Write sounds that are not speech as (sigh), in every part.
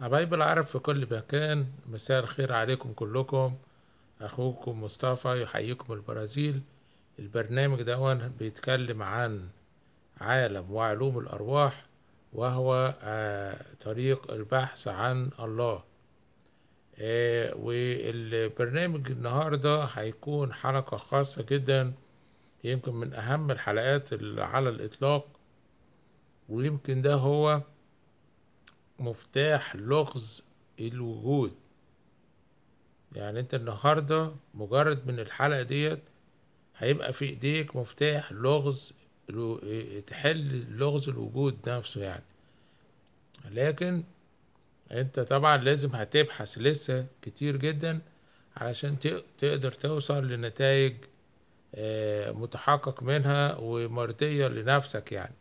حبايب العرب في كل مكان مساء الخير عليكم كلكم أخوكم مصطفى يحييكم البرازيل البرنامج ده بيتكلم عن عالم وعلوم الأرواح وهو آه، طريق البحث عن الله آه، والبرنامج النهاردة هيكون حلقة خاصة جدا يمكن من أهم الحلقات على الإطلاق ويمكن ده هو مفتاح لغز الوجود يعني انت النهاردة مجرد من الحلقة ديت هيبقى في ايديك مفتاح لغز تحل لغز الوجود نفسه يعني لكن انت طبعا لازم هتبحث لسه كتير جدا علشان تقدر توصل لنتائج آه، متحقق منها ومرضية لنفسك يعني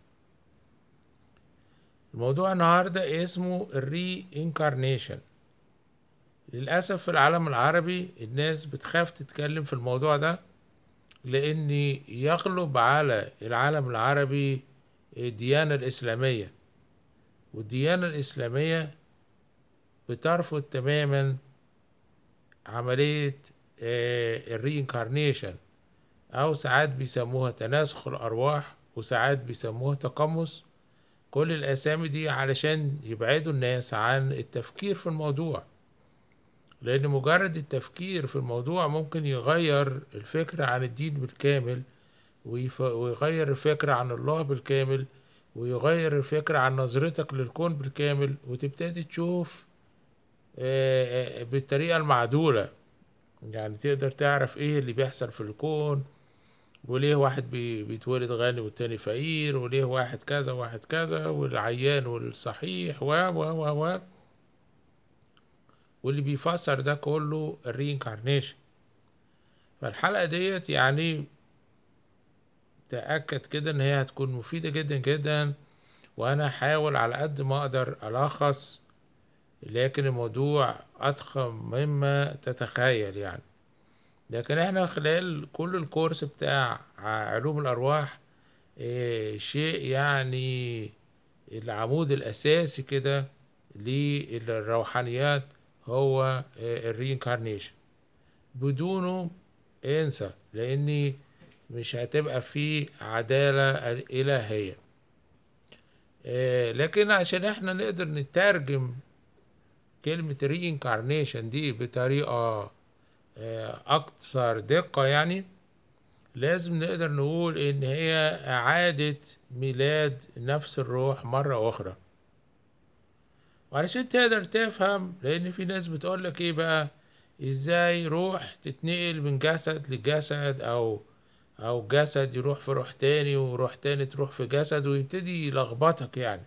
الموضوع النهاردة اسمه الري انكارنيشن للأسف في العالم العربي الناس بتخاف تتكلم في الموضوع ده لأن يغلب على العالم العربي الديانة الإسلامية والديانة الإسلامية بترفض تماما عملية آه، الرينكارنيشن أو ساعات بيسموها تناسخ الأرواح وساعات بيسموها تقمص كل الأسامي دي علشان يبعدوا الناس عن التفكير في الموضوع لأن مجرد التفكير في الموضوع ممكن يغير الفكر عن الدين بالكامل ويغير الفكر عن الله بالكامل ويغير الفكر عن نظرتك للكون بالكامل وتبتدي تشوف بالطريقة المعدولة يعني تقدر تعرف ايه اللي بيحصل في الكون وليه واحد بيتولد غني والتاني فقير وليه واحد كذا وواحد كذا والعيان والصحيح و و و و واللي بيفسر ده كله الرينكارنيشن فالحلقة ديت يعني تأكد كده إن هي هتكون مفيدة جدا جدا وأنا هحاول على قد ما أقدر ألخص لكن الموضوع أضخم مما تتخيل يعني لكن احنا خلال كل الكورس بتاع علوم الأرواح اه شيء يعني العمود الأساسي كده للروحانيات هو اه الرينكارنيشن بدونه انسى لأن مش هتبقى فيه عدالة إلهية آه، لكن عشان احنا نقدر نترجم كلمة رينكارنيشن دي بطريقة آه، أكثر دقة يعني لازم نقدر نقول إن هي إعادة ميلاد نفس الروح مرة أخرى وعلشان تقدر تفهم لأن في ناس بتقولك إيه بقى إزاي روح تتنقل من جسد لجسد أو أو جسد يروح في روح تاني وروح تاني تروح في جسد ويبتدي يلخبطك يعني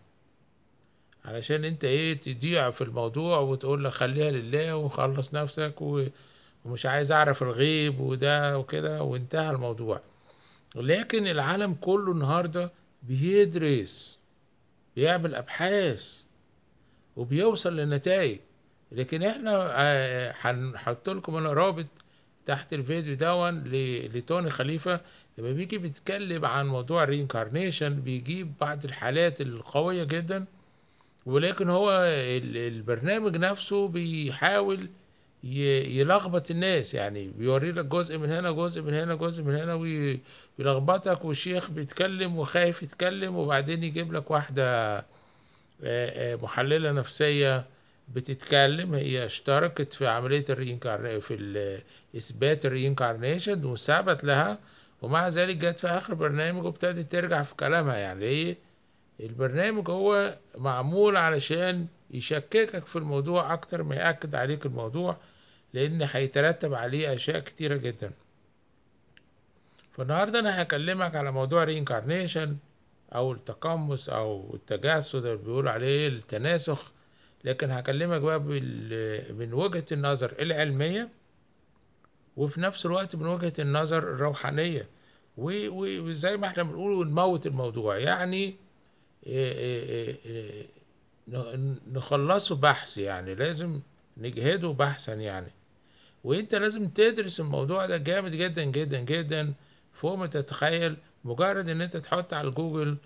علشان انت ايه تضيع في الموضوع وتقول لك خليها لله وخلص نفسك و... ومش عايز اعرف الغيب وده وكده وانتهى الموضوع لكن العالم كله النهارده بيدرس بيعمل ابحاث وبيوصل لنتائج لكن احنا آه، آه، هنحط لكم انا رابط تحت الفيديو ده لتوني خليفه لما بيجي بيتكلم عن موضوع الرينكارنيشن بيجيب بعض الحالات القويه جدا ولكن هو البرنامج نفسه بيحاول يلخبط الناس يعني بيوري لك جزء من هنا جزء من هنا جزء من هنا ويلخبطك والشيخ بيتكلم وخايف يتكلم وبعدين يجيب لك واحدة محللة نفسية بتتكلم هي اشتركت في عملية الرينكارنيشن في إثبات الرينكارنيشن وثبت لها ومع ذلك جت في آخر برنامج وابتدت ترجع في كلامها يعني إيه البرنامج هو معمول علشان يشككك في الموضوع أكتر ما يأكد عليك الموضوع لأن هيترتب عليه أشياء كتيرة جدا فالنهاردة أنا هكلمك على موضوع reincarnation أو التقمص أو التجسد اللي بيقولوا عليه التناسخ لكن هكلمك بقى من وجهة النظر العلمية وفي نفس الوقت من وجهة النظر الروحانية وزي ما احنا بنقول نموت الموضوع يعني نخلصه بحث يعني لازم نجهده بحثا يعني وانت لازم تدرس الموضوع ده جامد جدا جدا جدا فوق ما تتخيل مجرد ان انت تحط على جوجل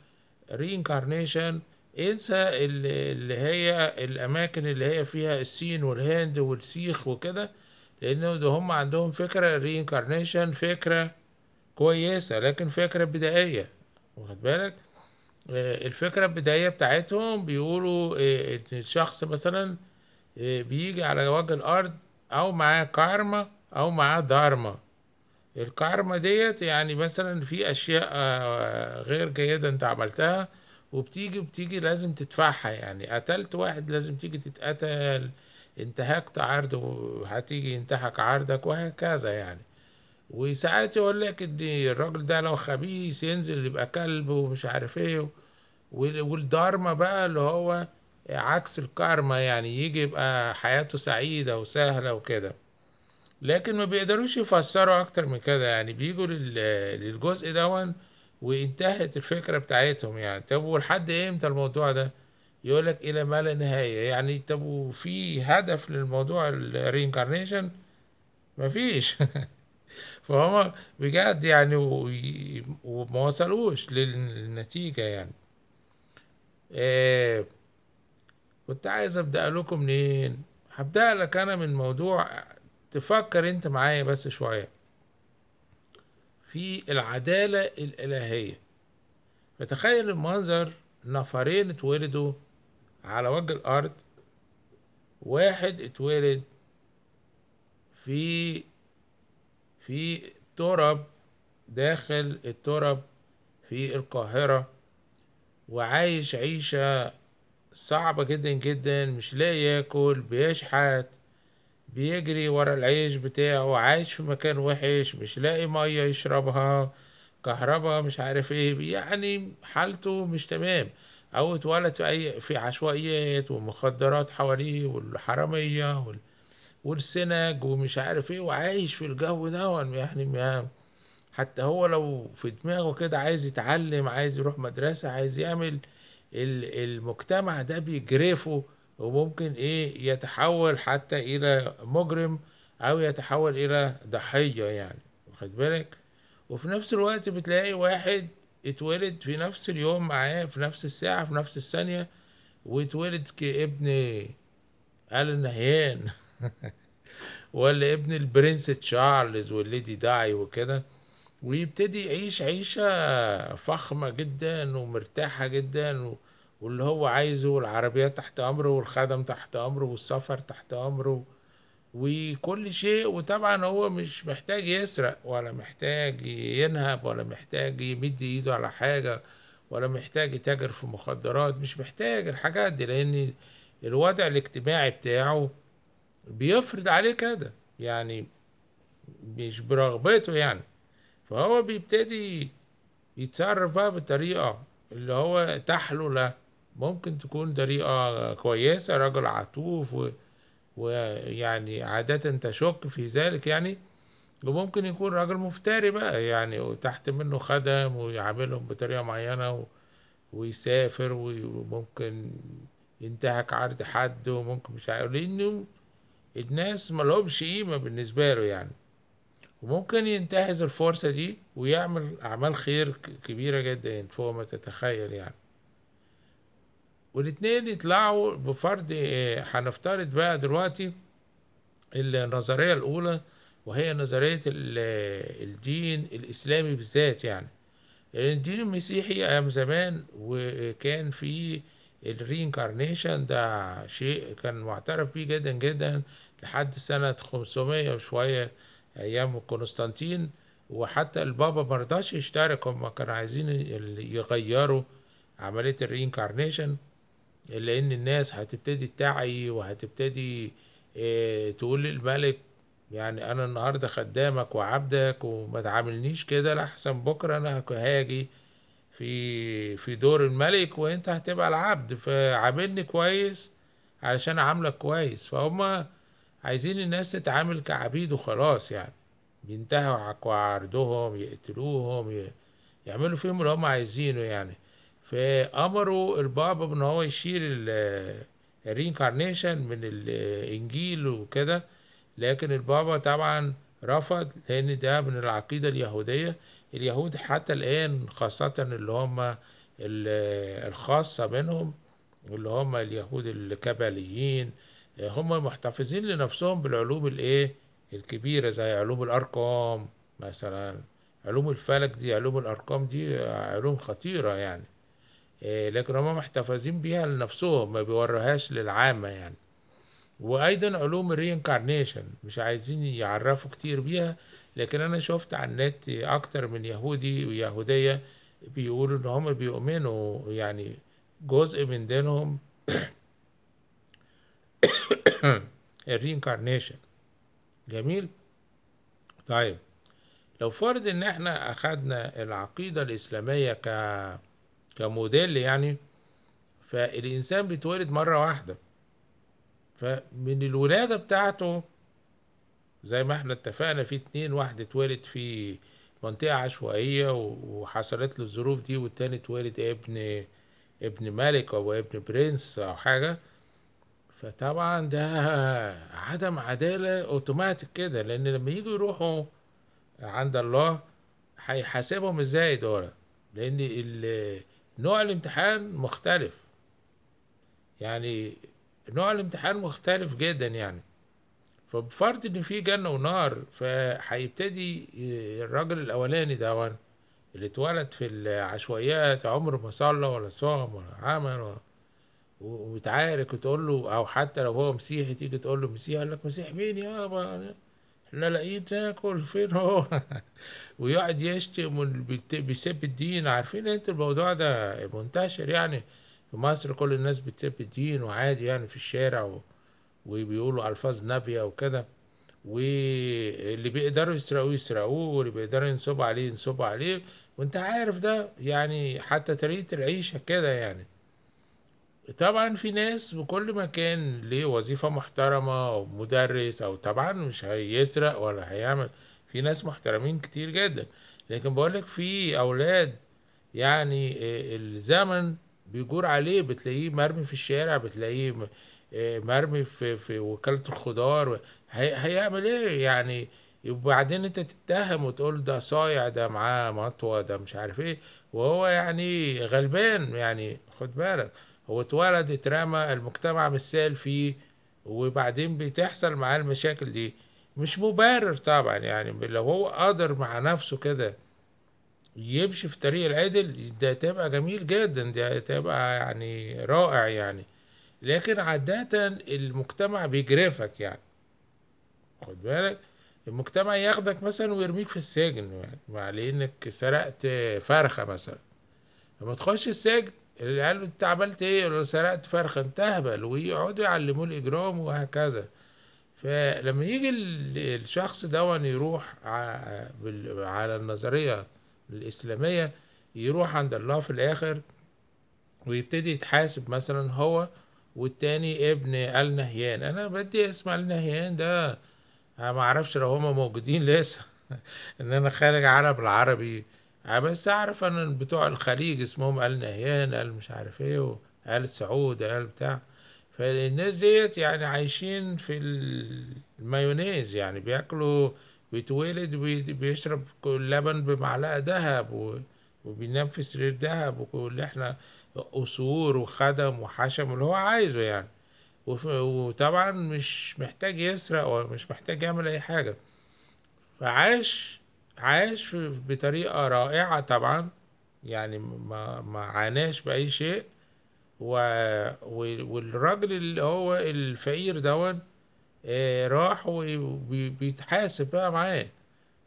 رينكارنيشن انسى اللي هي الاماكن اللي هي فيها الصين والهند والسيخ وكده لان هم عندهم فكره رينكارنيشن فكره كويسه لكن فكره بدائيه واخد بالك آه، الفكرة البداية بتاعتهم بيقولوا آه، إن الشخص مثلا آه، بيجي على وجه الأرض أو معاه كارما أو معاه دارما الكارما ديت يعني مثلا في أشياء غير جيدة أنت عملتها وبتيجي بتيجي لازم تدفعها يعني قتلت واحد لازم تيجي تتقتل انتهكت عرضه هتيجي ينتهك عرضك وهكذا يعني وساعات يقول لك ان الراجل ده لو خبيث ينزل يبقى كلب ومش عارف ايه والدارما بقى اللي هو عكس الكارما يعني يجي يبقى حياته سعيدة وسهلة وكده لكن ما بيقدروش يفسروا أكتر من كده يعني بيجوا للجزء دون وانتهت الفكرة بتاعتهم يعني طب ولحد امتى الموضوع ده يقولك إلى ما لا نهاية يعني طب وفي هدف للموضوع الرينكارنيشن مفيش (laughs) فهم بجد يعني وما وصلوش للنتيجة يعني آه كنت عايز أبدأ لكم منين هبدأ لك أنا من موضوع تفكر أنت معايا بس شوية في العدالة الإلهية فتخيل المنظر نفرين اتولدوا على وجه الأرض واحد اتولد في في ترب داخل التراب في القاهرة وعايش عيشة صعبة جدا جدا مش لاقي ياكل بيشحت بيجري ورا العيش بتاعه عايش في مكان وحش مش لاقي مية يشربها كهرباء مش عارف ايه يعني حالته مش تمام او اتولد في في عشوائيات ومخدرات حواليه والحرامية وال... والسنج ومش عارف ايه وعايش في الجو ده يعني حتى هو لو في دماغه كده عايز يتعلم عايز يروح مدرسة عايز يعمل المجتمع ده بيجرفه وممكن ايه يتحول حتى الى مجرم او يتحول الى ضحية يعني واخد بالك وفي نفس الوقت بتلاقي واحد اتولد في نفس اليوم معاه في نفس الساعة في نفس الثانية واتولد كابن آل نهيان (laughs) ولا ابن البرنس تشارلز والليدي داي وكده ويبتدي يعيش عيشة فخمة جدا ومرتاحة جدا واللي هو عايزه والعربيات تحت أمره والخدم تحت أمره والسفر تحت أمره وكل شيء وطبعا هو مش محتاج يسرق ولا محتاج ينهب ولا محتاج يمد ايده على حاجة ولا محتاج يتاجر في مخدرات مش محتاج الحاجات دي لأن الوضع الاجتماعي بتاعه بيفرض عليك هذا يعني مش برغبته يعني فهو بيبتدي يتصرف بقى بطريقة اللي هو تحلو له ممكن تكون طريقة كويسة راجل عطوف و... ويعني عادة تشك في ذلك يعني وممكن يكون راجل مفتري بقى يعني وتحت منه خدم ويعاملهم بطريقة معينة و... ويسافر وممكن ينتهك عرض حد وممكن مش عارف لأنه الناس ملهمش قيمة بالنسبة له يعني وممكن ينتهز الفرصة دي ويعمل أعمال خير كبيرة جدا فوق ما تتخيل يعني والاتنين يطلعوا بفرض آه، هنفترض بقى دلوقتي النظرية الأولى وهي نظرية الدين الإسلامي بالذات يعني الدين المسيحي أيام زمان وكان فيه الرينكارنيشن ده شيء كان معترف بيه جدا جدا لحد سنة 500 وشوية أيام قسطنطين وحتى البابا مرضاش يشترك هم كانوا عايزين يغيروا عملية الرينكارنيشن لأن الناس هتبتدي تعي وهتبتدي آه، تقول للملك يعني أنا النهاردة خدامك وعبدك وما تعاملنيش كده لأحسن بكرة أنا هاجي في في دور الملك وانت هتبقى العبد فعاملني كويس علشان اعاملك كويس فهم عايزين الناس تتعامل كعبيد وخلاص يعني بينتهوا عرضهم يقتلوهم يعملوا فيهم اللي هم عايزينه يعني فأمروا البابا بأن هو يشيل الرينكارنيشن من الإنجيل وكده لكن البابا طبعا رفض لأن ده من العقيدة اليهودية اليهود حتى الآن خاصة اللي هم الخاصة منهم اللي هم اليهود الكباليين هم محتفظين لنفسهم بالعلوم الايه الكبيرة زي علوم الأرقام مثلا علوم الفلك دي علوم الأرقام دي علوم خطيرة يعني آه، لكن هم محتفظين بيها لنفسهم ما بيوروهاش للعامة يعني وأيضا علوم الرينكارنيشن مش عايزين يعرفوا كتير بيها لكن أنا شفت على النت أكتر من يهودي ويهودية بيقولوا إن هم بيؤمنوا يعني جزء من دينهم (coughs) الرينكارنيشن جميل طيب لو فرض ان احنا اخدنا العقيدة الاسلامية ك... كموديل يعني فالانسان بيتولد مرة واحدة فمن الولادة بتاعته زي ما احنا اتفقنا في اتنين واحد اتولد في منطقة عشوائية وحصلت له الظروف دي والتاني اتولد ابن ابن ملك أو ابن برنس أو حاجة فطبعا ده عدم عدالة أوتوماتيك كده لأن لما يجوا يروحوا عند الله هيحاسبهم ازاي دول لأن نوع الامتحان مختلف يعني نوع الامتحان مختلف جدا يعني فبفرض ان في جنه ونار فهيبتدي آه، الراجل الاولاني ده اللي اتولد في العشوائيات عمره ما صلى ولا صام ولا عمل ولا وتعارك وتقول له او حتى لو هو مسيحي تيجي تقول له مسيحي يقول لك مسيح مين يابا احنا لاقيين ناكل فين هو (laughs) ويقعد يشتم بيسب الدين عارفين انت الموضوع ده منتشر يعني في مصر كل الناس بتسب الدين وعادي يعني في الشارع و... وبيقولوا ألفاظ نابية وكده واللي بيقدروا يسرقوه يسرقوه واللي بيقدروا ينصبوا عليه ينصبوا عليه وانت عارف ده يعني حتى طريقة العيشة كده يعني طبعا في ناس بكل مكان ليه وظيفة محترمة أو مدرس أو طبعا مش هيسرق ولا هيعمل في ناس محترمين كتير جدا لكن بقولك في أولاد يعني آه، الزمن بيجور عليه بتلاقيه مرمي في الشارع بتلاقيه آه، مرمي في في وكاله الخضار هي هيعمل ايه يعني وبعدين انت تتهم وتقول ده صايع ده معاه مطوه ده مش عارف ايه وهو يعني غلبان يعني خد بالك هو اتولد اترمى المجتمع مثال فيه وبعدين بتحصل معاه المشاكل دي مش مبرر طبعا يعني لو هو قادر مع نفسه كده يمشي في طريق العدل ده تبقى جميل جدا ده تبقى يعني رائع يعني لكن عادة المجتمع بيجرفك يعني خد بالك المجتمع ياخدك مثلا ويرميك في السجن يعني مع لانك سرقت فرخه مثلا لما تخش السجن اللي قال انت عملت ايه ولا سرقت فرخه انت اهبل ويقعدوا يعلموه الاجرام وهكذا فلما يجي الشخص دون يروح على النظريه الاسلاميه يروح عند الله في الاخر ويبتدي يتحاسب مثلا هو والتاني ابن آل نهيان أنا بدي اسم آل نهيان ده ما أعرفش لو هما موجودين لسه (laughs) إن أنا خارج عرب العربي بس أعرف أن بتوع الخليج اسمهم آل نهيان آل مش عارف إيه آل سعود آل بتاع فالناس ديت يعني عايشين في المايونيز يعني بياكلوا بيتولد بيشرب لبن بمعلقة دهب وبينام في سرير دهب وكل احنا قصور وخدم وحشم اللي هو عايزه يعني وطبعا مش محتاج يسرق ومش محتاج يعمل أي حاجة فعاش عاش بطريقة رائعة طبعا يعني ما, ما عاناش بأي شيء و... والراجل اللي هو الفقير دون آه، راح وبيتحاسب بقى معاه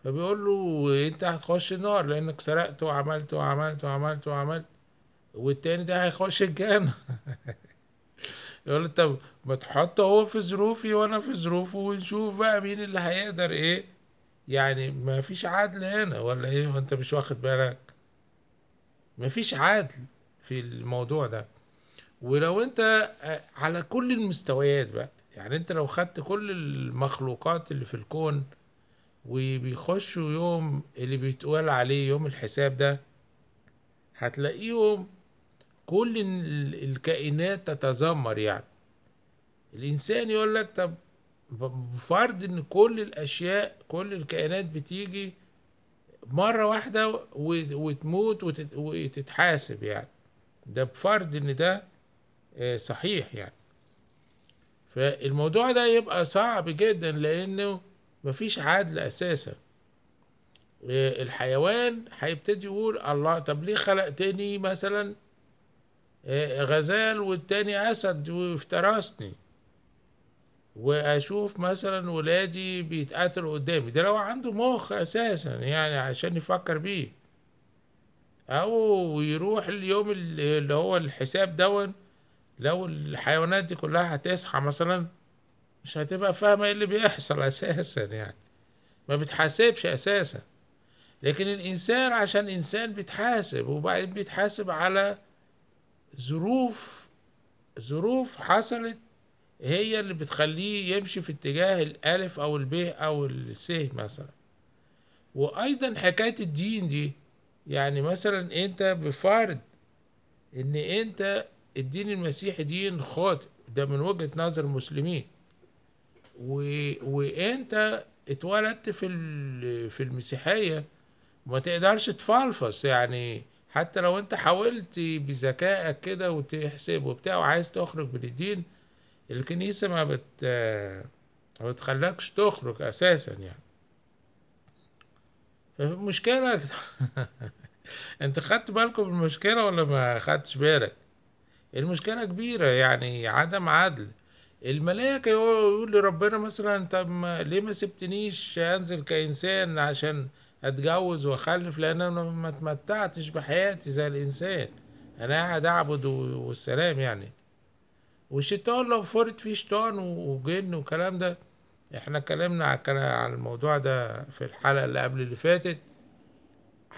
فبيقول له انت هتخش النار لانك سرقت وعملت وعملت وعملت وعملت والتاني ده هيخش الجنة (laughs) يقول له طب ما تحط هو في ظروفي وانا في ظروفه ونشوف بقى مين اللي هيقدر ايه يعني ما فيش عدل هنا ولا ايه وانت مش واخد بالك ما فيش عدل في الموضوع ده ولو انت آه، على كل المستويات بقى يعني انت لو خدت كل المخلوقات اللي في الكون وبيخشوا يوم اللي بيتقال عليه يوم الحساب ده هتلاقيهم كل الكائنات تتذمر يعني الإنسان يقول لك طب فرض إن كل الأشياء كل الكائنات بتيجي مرة واحدة وتموت وتتحاسب يعني ده بفرض إن ده آه، صحيح يعني فالموضوع ده يبقى صعب جدا لأنه مفيش عدل أساسا آه، الحيوان هيبتدي يقول الله طب ليه خلقتني مثلا غزال والتاني أسد وافترسني وأشوف مثلا ولادي بيتقتلوا قدامي ده لو عنده مخ أساسا يعني عشان يفكر بيه أو يروح اليوم اللي هو الحساب دون لو الحيوانات دي كلها هتصحى مثلا مش هتبقى فاهمة ايه اللي بيحصل أساسا يعني ما بتحاسبش أساسا لكن الإنسان عشان إنسان بيتحاسب وبعدين بيتحاسب على ظروف ظروف حصلت هي اللي بتخليه يمشي في اتجاه الالف او الب او الس مثلا وايضا حكايه الدين دي يعني مثلا انت بفرض ان انت الدين المسيحي دين خاطئ ده من وجهه نظر المسلمين و... وانت اتولدت في ال... في المسيحيه ما تقدرش تفلفص يعني حتى لو انت حاولت بذكائك كده وتحسب وبتاع وعايز تخرج من الدين الكنيسة ما بت ما بتخلكش تخرج أساسا يعني فالمشكلة (laughs) انت خدت بالكم من المشكلة ولا ما خدتش بالك المشكلة كبيرة يعني عدم عدل الملاك يقول لربنا مثلا طب ليه ما سبتنيش انزل كانسان عشان اتجوز واخلف لان انا ما اتمتعتش بحياتي زي الانسان انا قاعد اعبد والسلام يعني والشيطان لو فرد فيه شيطان وجن وكلام ده احنا اتكلمنا على الموضوع ده في الحلقه اللي قبل اللي فاتت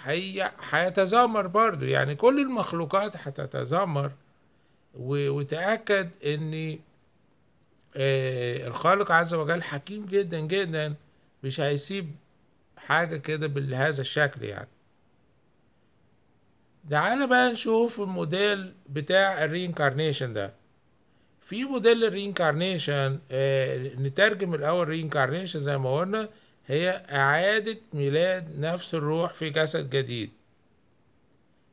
هي هيتذمر برضو يعني كل المخلوقات هتتذمر وتأكد ان آه، الخالق عز وجل حكيم جدا جدا مش هيسيب حاجة كده بهذا الشكل يعني دعانا بقى نشوف الموديل بتاع الرينكارنيشن ده في موديل الرينكارنيشن آه نترجم الأول رينكارنيشن زي ما قلنا هي إعادة ميلاد نفس الروح في جسد جديد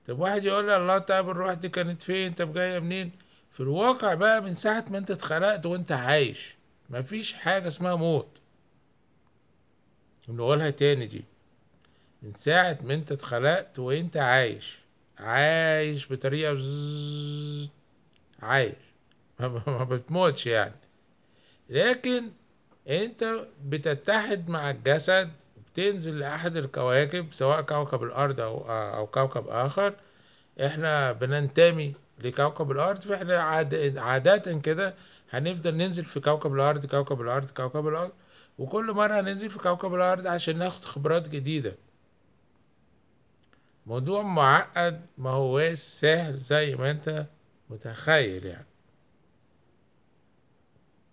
طب واحد يقول لي الله طب الروح دي كانت فين طب جاية منين في الواقع بقى من ساعة ما انت اتخلقت وانت عايش مفيش حاجة اسمها موت ونقولها تاني دي من ساعة ما انت اتخلقت وانت عايش عايش بطريقة عايش ما بتموتش يعني لكن انت بتتحد مع الجسد بتنزل لأحد الكواكب سواء كوكب الأرض أو, أو كوكب آخر احنا بننتمي لكوكب الأرض فاحنا عادة كده هنفضل ننزل في كوكب الأرض كوكب الأرض كوكب الأرض وكل مرة هننزل في كوكب الأرض عشان ناخد خبرات جديدة موضوع معقد ما هو سهل زي ما انت متخيل يعني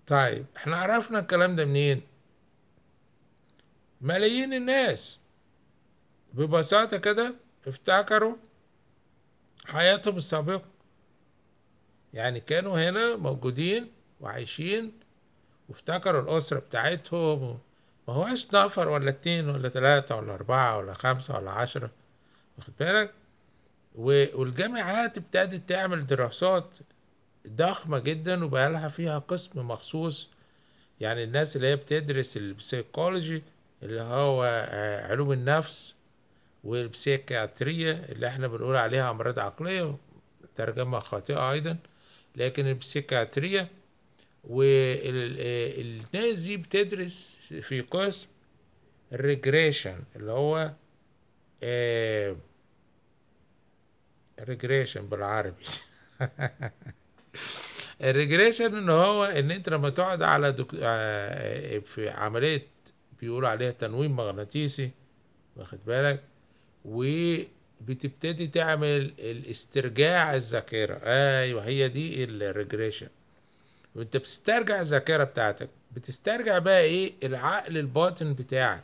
طيب احنا عرفنا الكلام ده منين ملايين الناس ببساطة كده افتكروا حياتهم السابقة يعني كانوا هنا موجودين وعايشين وافتكروا الأسرة بتاعتهم ما هوش نفر ولا اتنين ولا تلاتة ولا أربعة ولا خمسة ولا عشرة واخد بالك والجامعات ابتدت تعمل دراسات ضخمة جدا وبقالها فيها قسم مخصوص يعني الناس اللي هي بتدرس البسيكولوجي اللي هو آه، علوم النفس والبسيكياترية اللي احنا بنقول عليها أمراض عقلية ترجمة خاطئة أيضا لكن البسيكياترية والناس دي بتدرس في قسم الريجريشن اللي هو ريجريشن آه، بالعربي الريجريشن (laughs) ان هو ان انت لما تقعد على دك... آه، في عمليه بيقولوا عليها تنويم مغناطيسي واخد بالك وبتبتدي تعمل الاسترجاع الذاكره ايوه هي دي الريجريشن وانت بتسترجع الذاكره بتاعتك بتسترجع بقى ايه العقل الباطن بتاعك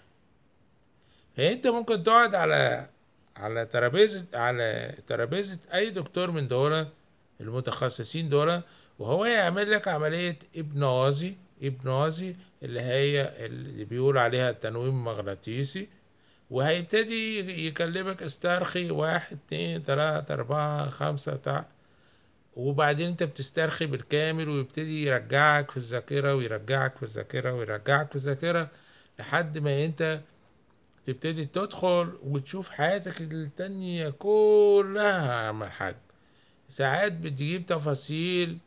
فانت يعني ممكن تقعد على على ترابيزه على ترابيزه اي دكتور من دول المتخصصين دول وهو يعمل لك عمليه ابنوازي ابنوازي اللي هي اللي بيقول عليها التنويم المغناطيسي وهيبتدي يكلمك استرخي واحد اتنين تلاتة أربعة خمسة بتاع وبعدين انت بتسترخي بالكامل ويبتدي يرجعك في الذاكرة ويرجعك في الذاكرة ويرجعك في الذاكرة لحد ما انت تبتدي تدخل وتشوف حياتك التانية كلها يا عم الحاج ساعات بتجيب تفاصيل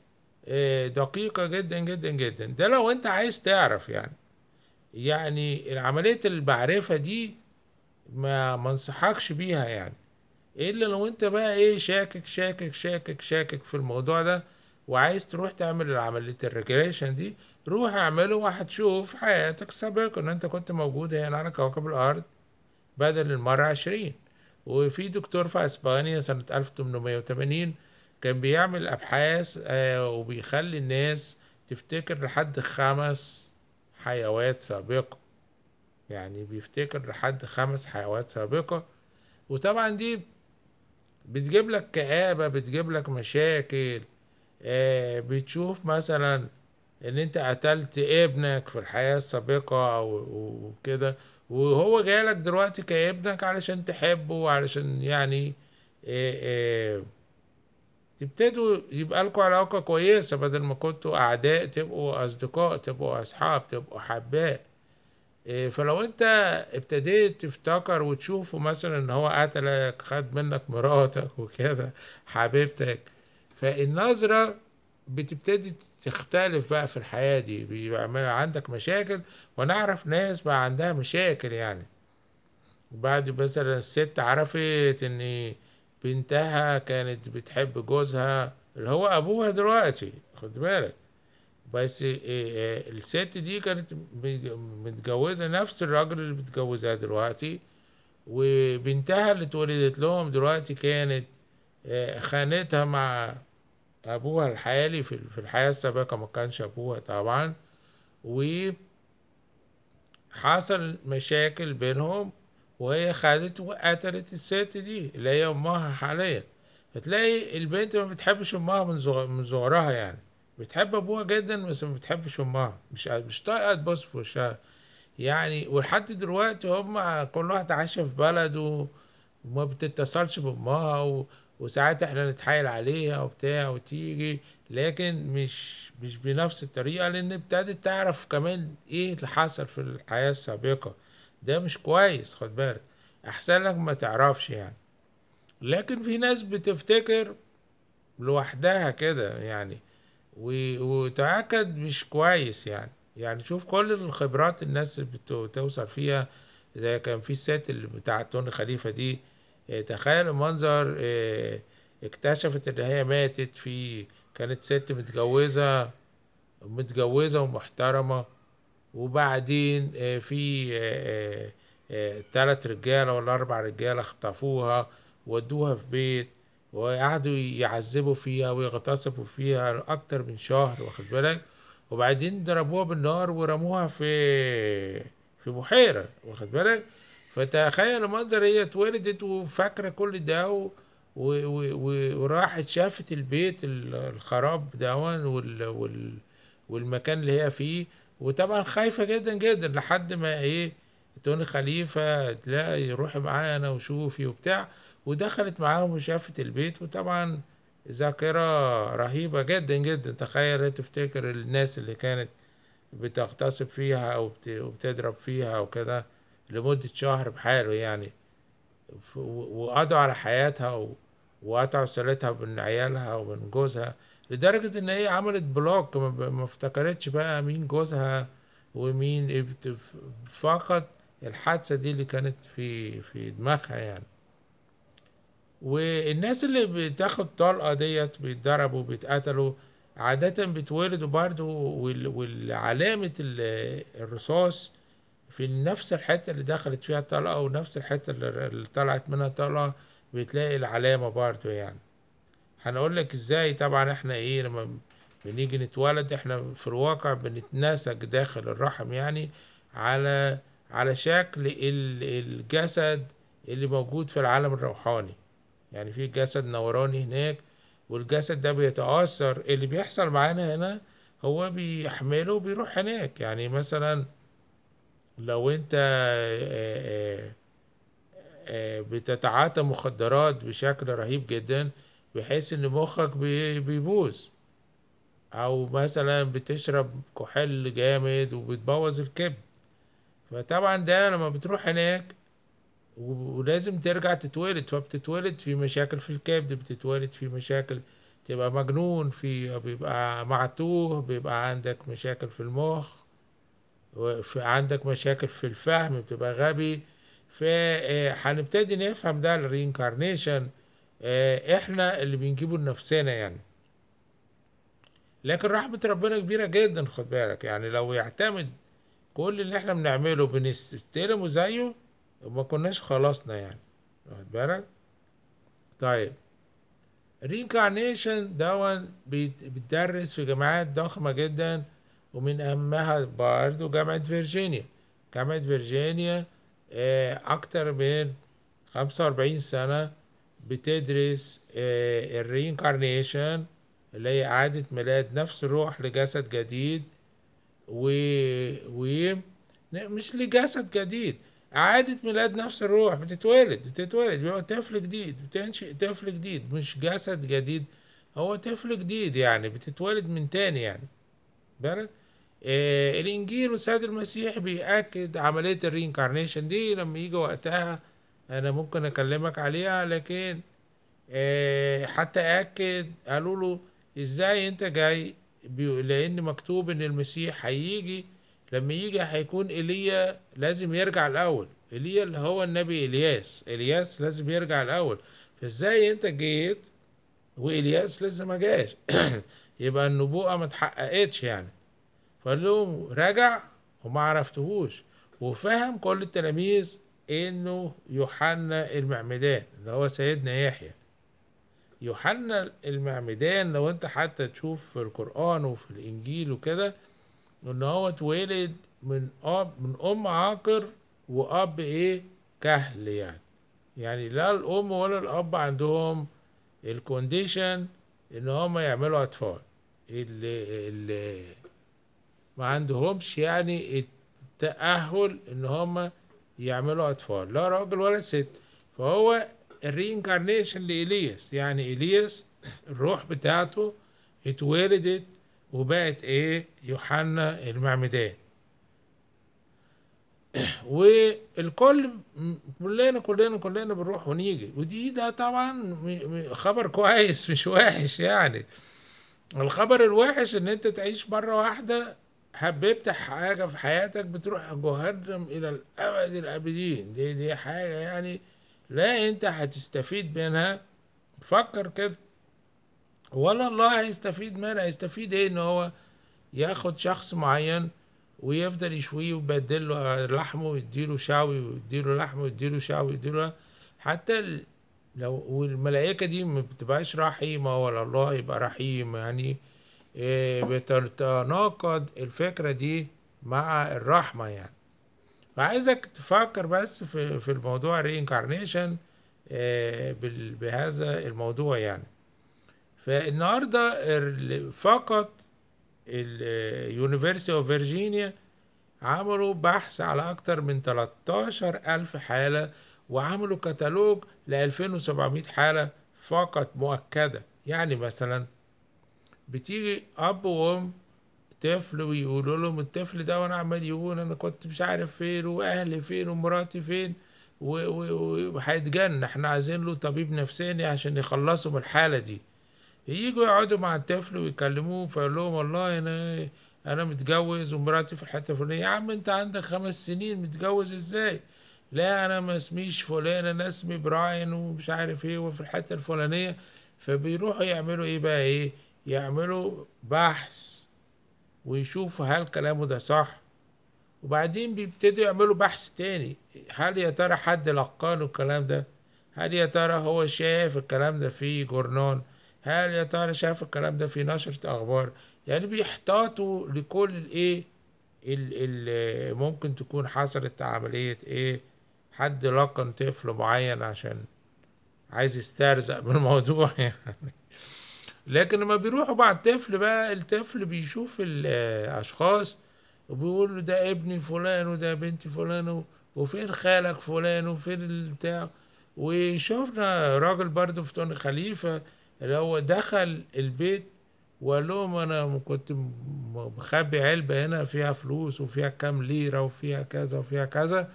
آه، دقيقة جدا جدا جدا ده لو انت عايز تعرف يعني يعني عملية المعرفة دي ما منصحكش بيها يعني إيه الا لو انت بقى ايه شاكك شاكك شاكك شاكك في الموضوع ده وعايز تروح تعمل عملية الريجريشن دي روح اعمله وهتشوف حياتك السابقة ان انت كنت موجود هنا على كوكب الارض بدل المرة عشرين وفي دكتور في اسبانيا سنة الف وتمانين كان بيعمل ابحاث آه، وبيخلي الناس تفتكر لحد خمس حيوات سابقة يعني بيفتكر لحد خمس حيوات سابقة وطبعا دي بتجيب لك كآبة بتجيب لك مشاكل آه، بتشوف مثلا ان انت قتلت ابنك في الحياة السابقة وكده وهو جالك دلوقتي كابنك علشان تحبه وعلشان يعني آه،, آه تبتدوا يبقى لكم علاقة كويسة بدل ما كنتوا أعداء تبقوا أصدقاء تبقوا أصحاب تبقوا حباء إيه، فلو انت ابتديت تفتكر وتشوفه مثلا ان هو قتلك خد منك مراتك وكده حبيبتك فالنظرة بتبتدي تختلف بقى في الحياة دي بيبقى عندك مشاكل وانا اعرف ناس بقى عندها مشاكل يعني بعد مثلا الست عرفت ان بنتها كانت بتحب جوزها اللي هو ابوها دلوقتي خد بالك بس آه، آه، الست دي كانت متجوزة نفس الراجل اللي متجوزاه دلوقتي وبنتها اللي اتولدت لهم دلوقتي كانت آه، خانتها مع أبوها الحالي في الحياة السابقة ما كانش أبوها طبعا وحصل مشاكل بينهم وهي خدت وقتلت الست دي اللي هي أمها حاليا فتلاقي البنت ما بتحبش أمها من صغرها يعني بتحب ابوها جدا بس ما بتحبش امها مش مش طايقه تبص في وشها يعني ولحد دلوقتي هم كل واحده عايشه في بلده وما بتتصلش بامها و... وساعات احنا نتحايل عليها وبتاع وتيجي لكن مش مش بنفس الطريقه لان ابتدت تعرف كمان ايه اللي حصل في الحياه السابقه ده مش كويس خد بالك احسن لك ما تعرفش يعني لكن في ناس بتفتكر لوحدها كده يعني وتعاكد مش كويس يعني يعني شوف كل الخبرات الناس بتوصل فيها زي كان في الست اللي بتاعة توني خليفة دي آه، تخيل المنظر آه، اكتشفت ان هي ماتت في كانت ست متجوزة متجوزة ومحترمة وبعدين آه، في تلات رجالة ولا أربع رجالة خطفوها ودوها في بيت وقعدوا يعذبوا فيها ويغتصبوا فيها أكتر من شهر واخد بالك وبعدين ضربوها بالنار ورموها في في بحيرة واخد بالك فتخيل المنظر هي اتولدت وفاكرة كل ده و... و... و... وراحت شافت البيت الخراب دون وال... وال... والمكان اللي هي فيه وطبعا خايفة جدا جدا لحد ما ايه توني خليفة لا روحي معايا انا وشوفي وبتاع ودخلت معاهم وشافت البيت وطبعا ذاكرة رهيبة جدا جدا تخيل هي تفتكر الناس اللي كانت بتغتصب فيها أو بتضرب فيها وكده لمدة شهر بحاله يعني وقضوا على حياتها وقطعوا صلتها من عيالها ومن جوزها لدرجة إن هي عملت بلوك ما افتكرتش بقى مين جوزها ومين فقط الحادثة دي اللي كانت في في دماغها يعني والناس اللي بتاخد طلقة ديت بيتضربوا بيتقتلوا عادة بيتولدوا برضو والعلامة الرصاص في نفس الحتة اللي دخلت فيها الطلقة ونفس الحتة اللي طلعت منها الطلقة بتلاقي العلامة برضو يعني هنقول لك ازاي طبعا احنا ايه لما بنيجي نتولد احنا في الواقع بنتنسج داخل الرحم يعني على على شكل الجسد اللي موجود في العالم الروحاني يعني في جسد نوراني هناك والجسد ده بيتأثر اللي بيحصل معانا هنا هو بيحمله وبيروح هناك يعني مثلا لو انت آه، آه، آه، بتتعاطى مخدرات بشكل رهيب جدا بحيث ان مخك بيبوظ او مثلا بتشرب كحول جامد وبتبوظ الكبد فطبعا ده لما بتروح هناك ولازم ترجع تتولد فبتتولد في مشاكل في الكبد بتتولد في مشاكل تبقى مجنون في بيبقى معتوه بيبقى عندك مشاكل في المخ عندك مشاكل في الفهم بتبقى غبي فهنبتدي آه، نفهم ده الرينكارنيشن آه، احنا اللي بنجيبه لنفسنا يعني لكن رحمة ربنا كبيرة جدا خد بالك يعني لو يعتمد كل اللي احنا بنعمله بنستلمه زيه ما كناش خلصنا يعني واخد بالك طيب الريكارنيشن ده بيتدرس في جامعات ضخمة جدا ومن أهمها برضه جامعة فيرجينيا جامعة فيرجينيا آه، أكتر من خمسة وأربعين سنة بتدرس آه، الريكارنيشن اللي هي إعادة ميلاد نفس الروح لجسد جديد و, و... مش لجسد جديد عادة ميلاد نفس الروح بتتولد بتتولد بيبقى طفل جديد بتنشئ طفل جديد مش جسد جديد هو طفل جديد يعني بتتولد من تاني يعني بالك آه الانجيل والسيد المسيح بيأكد عملية الرينكارنيشن دي لما يجي وقتها انا ممكن اكلمك عليها لكن آه حتى اكد قالوا له ازاي انت جاي لان مكتوب ان المسيح هيجي لما يجي هيكون ايليا لازم يرجع الاول ايليا اللي هو النبي الياس الياس لازم يرجع الاول فازاي انت جيت والياس لسه ما جاش (clears throat) يبقى النبوءه ما اتحققتش يعني فقال لهم رجع وما عرفتهوش وفهم كل التلاميذ انه يوحنا المعمدان اللي هو سيدنا يحيى يوحنا المعمدان لو انت حتى تشوف في القرآن وفي الإنجيل وكده ان هو اتولد من اب من ام عاقر واب ايه كهل يعني يعني لا الام ولا الاب عندهم الكونديشن ان هم يعملوا اطفال اللي اللي ما عندهمش يعني التأهل ان هم يعملوا اطفال لا راجل ولا ست فهو الرينكارنيشن لإلياس يعني إلياس الروح بتاعته اتولدت وبقت ايه يوحنا المعمدان (clears throat) والكل كلنا كلنا كلنا بنروح ونيجي ودي ده طبعا خبر كويس مش وحش يعني الخبر الوحش ان انت تعيش مره واحده حببت حاجه في حياتك بتروح جهنم الى الابد الابدين دي دي حاجه يعني لا انت هتستفيد منها فكر كده ولا الله هيستفيد منها هيستفيد ايه ان هو ياخد شخص معين ويفضل يشويه ويبدله لحمه ويديله شوي ويديله لحمه ويديله شوي ويديله حتى لو والملائكة دي ما بتبقاش رحيمة ولا الله يبقى رحيم يعني إيه، بتتناقض الفكرة دي مع الرحمة يعني فعايزك تفكر بس في الموضوع إيه، الرينكارنيشن بهذا الموضوع يعني فالنهارده فقط اليونيفرسيتي اوف فيرجينيا عملوا بحث على أكتر من 13 ألف حالة وعملوا كتالوج ل 2700 حالة فقط مؤكدة يعني مثلا بتيجي أب وأم طفل ويقولوا لهم الطفل ده وأنا عمال يقول أنا كنت مش عارف فين وأهلي فين ومراتي فين وهيتجن احنا عايزين له طبيب نفساني عشان يخلصوا من الحالة دي يجوا يقعدوا مع الطفل ويكلموه فيقول لهم والله انا انا متجوز ومراتي في الحته الفلانيه يا عم انت عندك خمس سنين متجوز ازاي لا انا ما اسميش فلان انا اسمي براين ومش عارف ايه وفي الحته الفلانيه فبيروحوا يعملوا ايه بقى ايه يعملوا بحث ويشوفوا هل كلامه ده صح وبعدين بيبتدوا يعملوا بحث تاني هل يا ترى حد لقانه الكلام ده هل يا ترى هو شاف الكلام ده في جورنان هل يا ترى شاف الكلام ده في نشرة أخبار يعني بيحتاطوا لكل الإيه اللي ممكن تكون حصلت عملية إيه حد لقن طفل معين عشان عايز يسترزق (laughs) بالموضوع يعني لكن لما بيروحوا مع الطفل بقى الطفل بيشوف الأشخاص وبيقول له ده ابني فلان وده بنتي فلان وفين خالك فلان وفين البتاع وشفنا راجل برضه في توني خليفة اللي هو دخل البيت وقال لهم انا كنت مخبي علبه هنا فيها فلوس وفيها كام ليره وفيها كذا وفيها كذا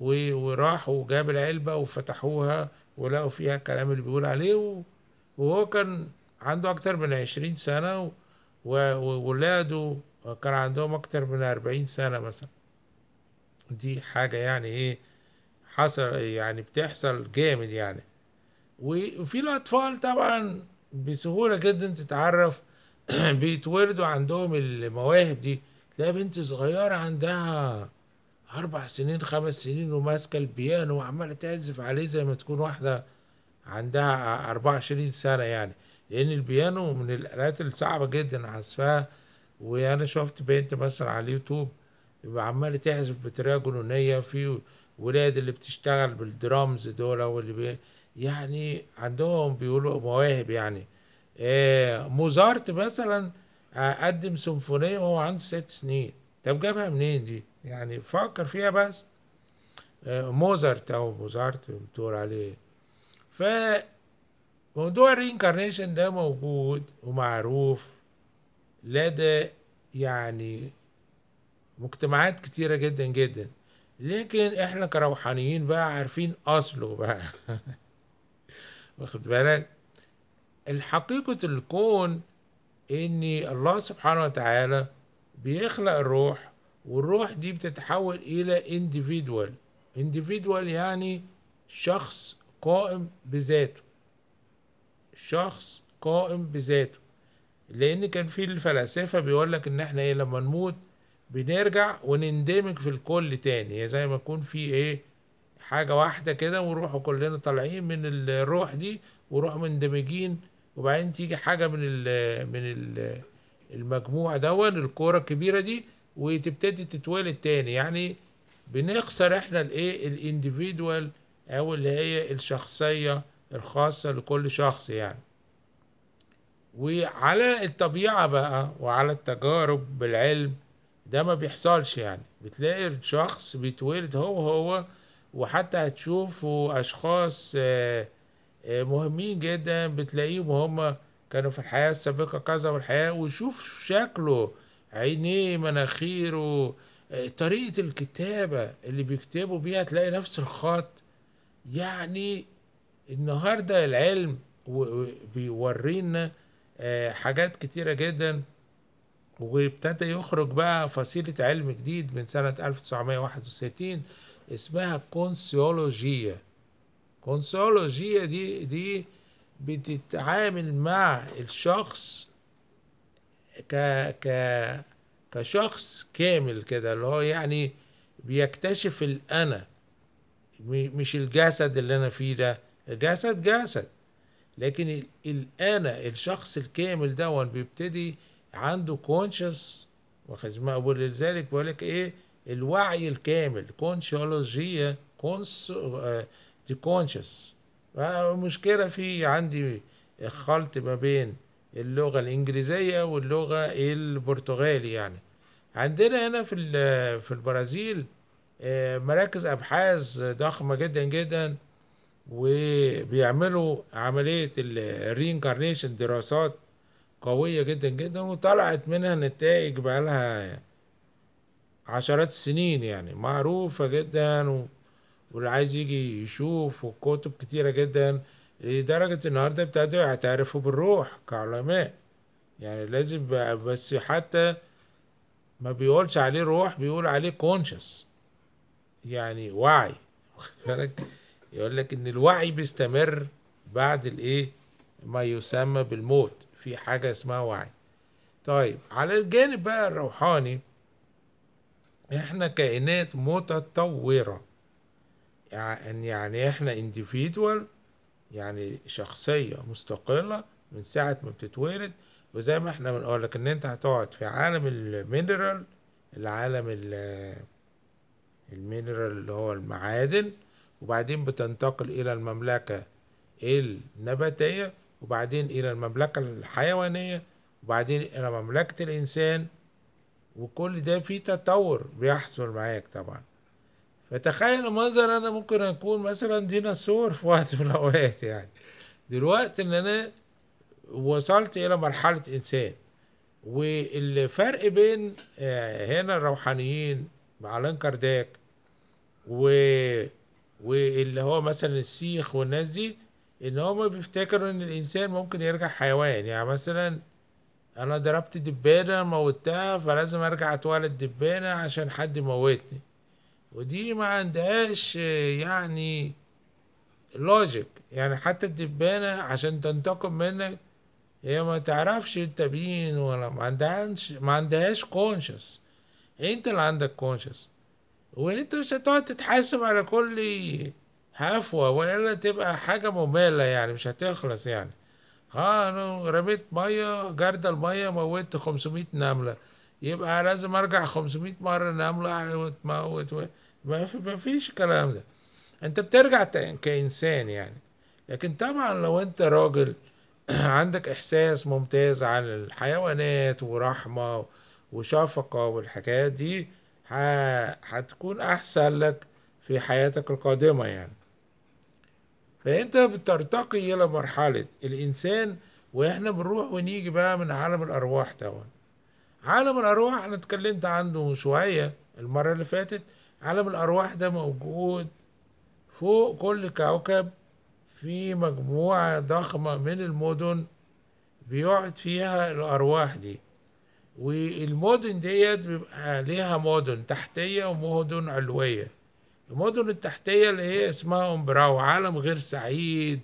وراح وجاب العلبه وفتحوها ولقوا فيها الكلام اللي بيقول عليه وهو كان عنده اكتر من عشرين سنه وولاده كان عندهم اكتر من اربعين سنه مثلا دي حاجه يعني ايه حصل يعني بتحصل جامد يعني وفي الأطفال طبعا بسهولة جدا تتعرف (clears throat) بيتولدوا عندهم المواهب دي تلاقي بنت صغيرة عندها أربع سنين خمس سنين وماسكة البيانو وعمالة تعزف عليه زي ما تكون واحدة عندها أربعة وعشرين سنة يعني لأن البيانو من الآلات الصعبة جدا عزفها وأنا شفت بنت مثلا على اليوتيوب عمالة تعزف بطريقة جنونية في ولاد اللي بتشتغل بالدرامز دول واللي بي يعني عندهم بيقولوا مواهب يعني آه، موزارت مثلا قدم سيمفونية وهو عنده ست سنين طب جابها منين دي؟ يعني فكر فيها بس آه، موزارت أو موزارت بتقول عليه ف موضوع الرينكارنيشن ده موجود ومعروف لدى يعني مجتمعات كتيرة جدا جدا لكن احنا كروحانيين بقى عارفين اصله بقى (laughs) واخد بالك الحقيقة الكون إن الله سبحانه وتعالى بيخلق الروح والروح دي بتتحول إلى individual individual يعني شخص قائم بذاته شخص قائم بذاته لأن كان في الفلاسفة بيقول لك إن إحنا إيه لما نموت بنرجع ونندمج في الكل تاني يعني زي ما يكون في إيه حاجة واحدة كده ونروحوا كلنا طالعين من الروح دي وروح مندمجين وبعدين تيجي حاجة من ال من ال المجموع دون الكورة الكبيرة دي وتبتدي تتولد تاني يعني بنخسر احنا الايه الانديفيدوال او اللي هي الشخصية الخاصة لكل شخص يعني وعلى الطبيعة بقى وعلى التجارب بالعلم ده ما بيحصلش يعني بتلاقي الشخص بيتولد هو هو وحتى هتشوفوا أشخاص آه، آه، مهمين جدا بتلاقيهم هم كانوا في الحياة السابقة كذا والحياة وشوف شكله عينيه مناخيره آه، طريقة الكتابة اللي بيكتبوا بيها تلاقي نفس الخط يعني النهاردة العلم بيورينا حاجات كتيرة جدا وابتدى يخرج بقى فصيلة علم جديد من سنة 1961 اسمها كونسيولوجيا كونسيولوجيا دي دي بتتعامل مع الشخص ك ك كشخص كامل كده اللي هو يعني بيكتشف الانا مش الجسد اللي انا فيه ده الجسد جسد لكن الانا الشخص الكامل ده بيبتدي عنده كونشس واخد ولذلك بقول لك ايه الوعي الكامل كونشولوجيا آه، كونس دي كونشس مشكلة في عندي خلط ما بين اللغة الإنجليزية واللغة البرتغالي يعني عندنا هنا في في البرازيل آه، مراكز أبحاث ضخمة جدا جدا وبيعملوا عملية الرينكارنيشن دراسات قوية جدا جدا وطلعت منها نتائج بقالها عشرات السنين يعني معروفة جدا و... واللي عايز يجي يشوف وكتب كتيرة جدا لدرجة النهاردة ابتدوا يعترفوا بالروح كعلماء يعني لازم بقى بس حتى ما بيقولش عليه روح بيقول عليه كونشس يعني وعي (laughs) بالك يقول لك ان الوعي بيستمر بعد الايه ما يسمى بالموت في حاجة اسمها وعي طيب على الجانب بقى الروحاني احنا كائنات متطورة يعني, يعني احنا individual يعني شخصية مستقلة من ساعة ما بتتولد وزي ما احنا بنقول لك ان انت هتقعد في عالم المينرال العالم المينرال اللي هو المعادن وبعدين بتنتقل الى المملكة النباتية وبعدين الى المملكة الحيوانية وبعدين الى مملكة الانسان وكل ده فيه تطور بيحصل معاك طبعا فتخيل منظر انا ممكن اكون مثلا ديناصور في وقت من الاوقات يعني دلوقتي ان انا وصلت الى مرحلة انسان والفرق بين آه، هنا الروحانيين مع لانكرداك كارداك و واللي هو مثلا السيخ والناس دي ان هما بيفتكروا ان الانسان ممكن يرجع حيوان يعني مثلا انا ضربت دبانة موتها فلازم ارجع اتولد دبانة عشان حد موتني ودي ما عندهاش يعني لوجيك يعني حتى الدبانة عشان تنتقم منك هي ما تعرفش انت مين ولا ما عندهاش ما عندهاش كونشس انت اللي عندك كونشس وانت مش هتقعد تتحاسب على كل هفوة والا تبقى حاجة مملة يعني مش هتخلص يعني اه انا رميت ميه جرد الميه موت 500 نمله يبقى لازم ارجع 500 مره نمله و... ما فيش الكلام ده انت بترجع كانسان يعني لكن طبعا لو انت راجل (clears throat) عندك احساس ممتاز عن الحيوانات ورحمه وشفقه والحكايات دي هتكون احسن لك في حياتك القادمه يعني فانت بترتقي الى مرحله الانسان واحنا بنروح ونيجي بقى من عالم الارواح ده عالم الارواح انا اتكلمت عنه شويه المره اللي فاتت عالم الارواح ده موجود فوق كل كوكب في مجموعه ضخمه من المدن بيقعد فيها الارواح دي والمدن ديت بيبقى ليها مدن تحتيه ومدن علويه المدن التحتية اللي هي اسمها أمبرا وعالم غير سعيد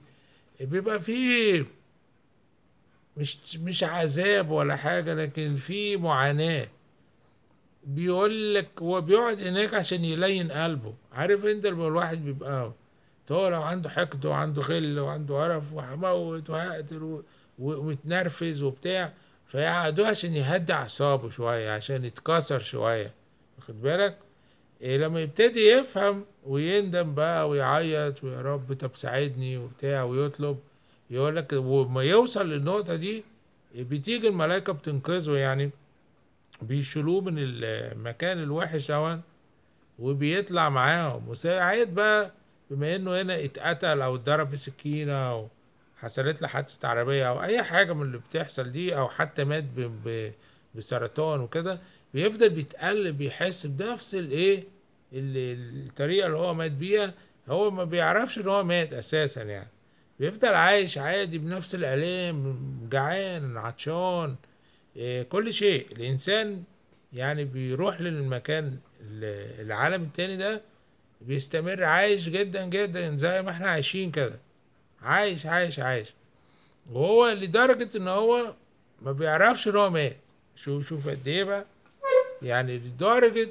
بيبقى فيه مش مش عذاب ولا حاجة لكن في معاناة بيقول لك هو بيقعد هناك عشان يلين قلبه عارف انت لما الواحد بيبقى هو لو عنده حقد وعنده غل وعنده قرف وهموت وهقتل ومتنرفز وبتاع فيقعدوه عشان يهدي اعصابه شوية عشان يتكسر شوية واخد بالك؟ إيه، لما يبتدي يفهم ويندم بقى ويعيط ويا رب طب ساعدني وبتاع ويطلب يقول لك وما يوصل للنقطة دي بتيجي الملائكة بتنقذه يعني بيشيلوه من المكان الوحش أهون وبيطلع معاهم وساعات بقى بما إنه هنا اتقتل أو اتضرب بسكينة أو حصلت له حادثة عربية أو أي حاجة من اللي بتحصل دي أو حتى مات بسرطان وكده بيفضل بيتقلب بيحس بنفس الإيه الطريقه اللي هو مات بيها هو ما بيعرفش ان هو مات اساسا يعني بيفضل عايش عادي بنفس الالام جعان عطشان آه، كل شيء الانسان يعني بيروح للمكان العالم التاني ده بيستمر عايش جدا جدا زي ما احنا عايشين كده عايش عايش عايش وهو لدرجة ان هو ما بيعرفش ان هو مات شوف شوف قد ايه بقى يعني لدرجة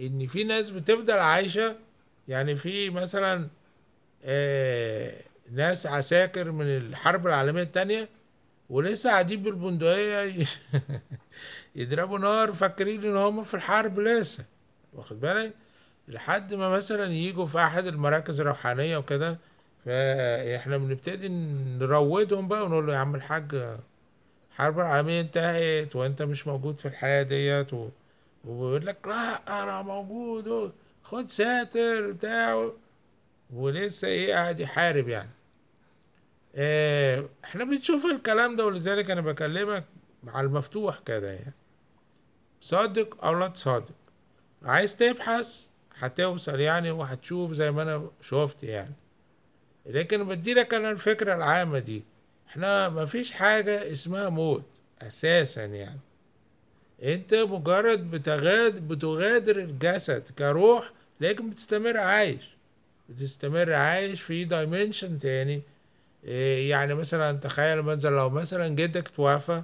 ان في ناس بتفضل عايشه يعني في مثلا آه ناس عساكر من الحرب العالميه الثانيه ولسه قاعدين بالبندقيه (laughs) يضربوا نار فاكرين ان هم في الحرب لسه واخد بالك لحد ما مثلا يجوا في احد المراكز الروحانيه وكده فاحنا بنبتدي نروضهم بقى ونقول له يا عم الحاج الحرب العالميه انتهت وانت مش موجود في الحياه ديت و... ويقول لك لا انا موجود خد ساتر بتاع ولسه ايه قاعد يحارب يعني اه احنا بنشوف الكلام ده ولذلك انا بكلمك على المفتوح كده يعني صادق او لا تصادق عايز تبحث هتوصل يعني وهتشوف زي ما انا شفت يعني لكن بديلك انا الفكرة العامة دي احنا مفيش حاجة اسمها موت اساسا يعني انت مجرد بتغاد بتغادر الجسد كروح لكن بتستمر عايش بتستمر عايش في دايمنشن تاني إيه، يعني مثلا تخيل مثلا لو مثلا جدك توفى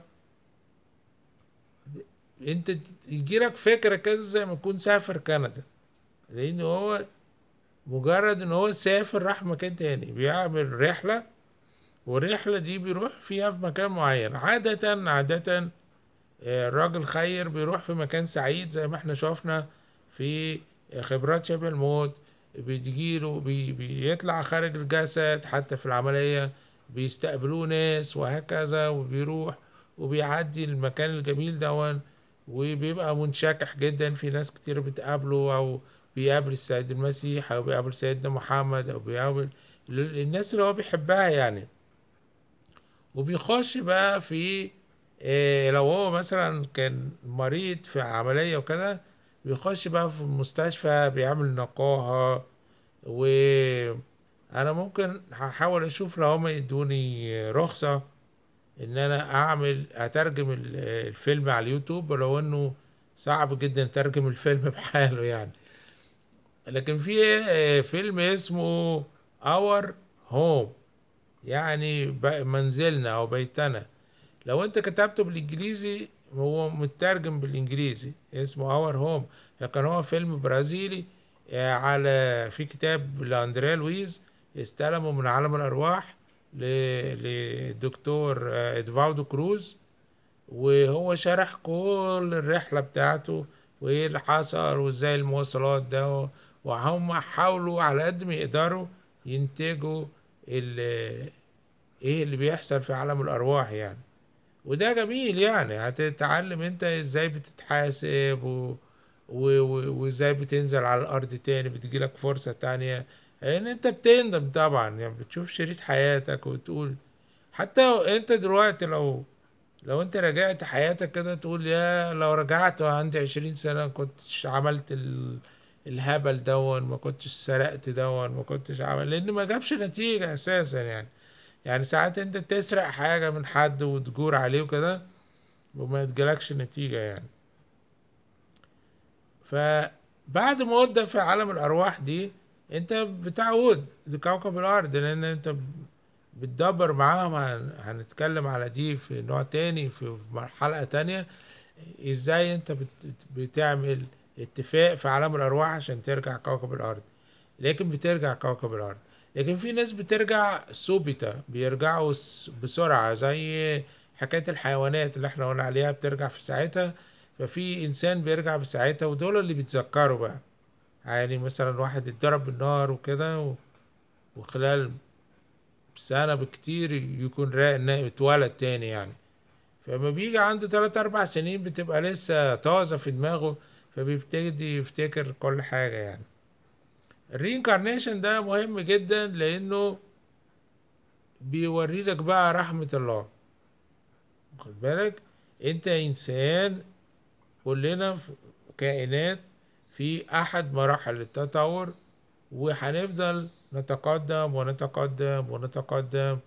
انت يجيلك فكرة كده زي ما تكون سافر كندا لان هو مجرد ان هو سافر راح مكان تاني بيعمل رحلة والرحلة دي بيروح فيها في مكان معين عادة عادة آه، الراجل خير بيروح في مكان سعيد زي ما احنا شفنا في آه، خبرات شبه الموت بتجيله بي بيطلع خارج الجسد حتى في العملية بيستقبلوه ناس وهكذا وبيروح وبيعدي المكان الجميل دون وبيبقى منشكح جدا في ناس كتير بتقابله أو بيقابل السيد المسيح أو بيقابل سيدنا محمد أو بيقابل الناس اللي هو بيحبها يعني وبيخش بقى في إيه لو هو مثلا كان مريض في عملية وكده بيخش بقى في المستشفى بيعمل نقاهة و انا ممكن هحاول اشوف لو هما يدوني رخصة ان انا اعمل اترجم الفيلم على اليوتيوب ولو انه صعب جدا ترجم الفيلم (laughs) بحاله يعني لكن في آه، فيلم اسمه اور هوم يعني منزلنا او بيتنا لو انت كتبته بالانجليزي هو مترجم بالانجليزي اسمه اور هوم لكن هو فيلم برازيلي آه، على في كتاب لاندريا لويز استلمه من عالم الارواح للدكتور آه، ادفاردو كروز وهو شرح كل الرحلة بتاعته وايه اللي حصل وازاي المواصلات ده وهم حاولوا على قد ما يقدروا ينتجوا ايه اللي بيحصل في عالم الارواح يعني وده جميل يعني هتتعلم انت ازاي بتتحاسب و... و... وازاي بتنزل على الارض تاني بتجيلك فرصة تانية ان يعني انت بتندم طبعا يعني بتشوف شريط حياتك وتقول حتى انت دلوقتي لو لو انت رجعت حياتك كده تقول يا لو رجعت وعندي عشرين سنة كنتش عملت ال... الهبل دون ما كنتش سرقت دون ما كنتش عمل لان ما جابش نتيجة اساسا يعني يعني ساعات انت تسرق حاجة من حد وتجور عليه وكده وما يتجلكش نتيجة يعني فبعد مدة في عالم الأرواح دي انت بتعود لكوكب الأرض لأن انت بتدبر معاهم هنتكلم على دي في نوع تاني في حلقة تانية ازاي انت بتعمل اتفاق في عالم الأرواح عشان ترجع كوكب الأرض لكن بترجع كوكب الأرض لكن في ناس بترجع ثوبتة بيرجعوا بسرعة زي حكاية الحيوانات اللي احنا قلنا عليها بترجع في ساعتها ففي إنسان بيرجع في ساعتها ودول اللي بيتذكروا بقى يعني مثلا واحد اتضرب بالنار وكده وخلال سنة بكتير يكون اتولد تاني يعني فما بيجي عنده تلات أربع سنين بتبقى لسه طازة في دماغه فبيبتدي يفتكر كل حاجة يعني الرينكارنيشن ده مهم جدا لانه بيوريلك بقى رحمة الله خد بالك انت انسان كلنا كائنات في احد مراحل التطور وهنفضل نتقدم ونتقدم ونتقدم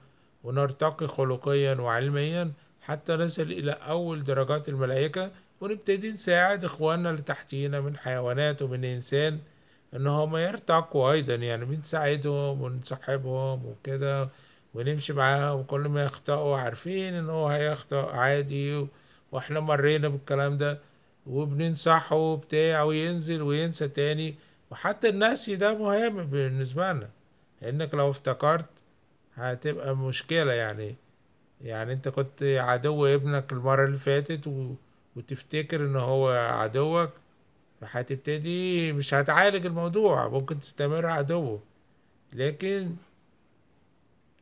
ونرتقي خلقيا وعلميا حتى نصل الى اول درجات الملائكة ونبتدي نساعد اخواننا اللي تحتينا من حيوانات ومن انسان ان هم يرتقوا ايضا يعني بنساعدهم ونصاحبهم وكده ونمشي معاهم وكل ما يخطئوا عارفين ان هو هيخطا عادي واحنا مرينا بالكلام ده وبننصحه وبتاع وينزل وينسى تاني وحتى النسي ده مهم بالنسبة لنا لانك لو افتكرت هتبقى مشكلة يعني يعني انت كنت عدو ابنك المرة اللي فاتت وتفتكر ان هو عدوك فهتبتدي مش هتعالج الموضوع ممكن تستمر عدوه لكن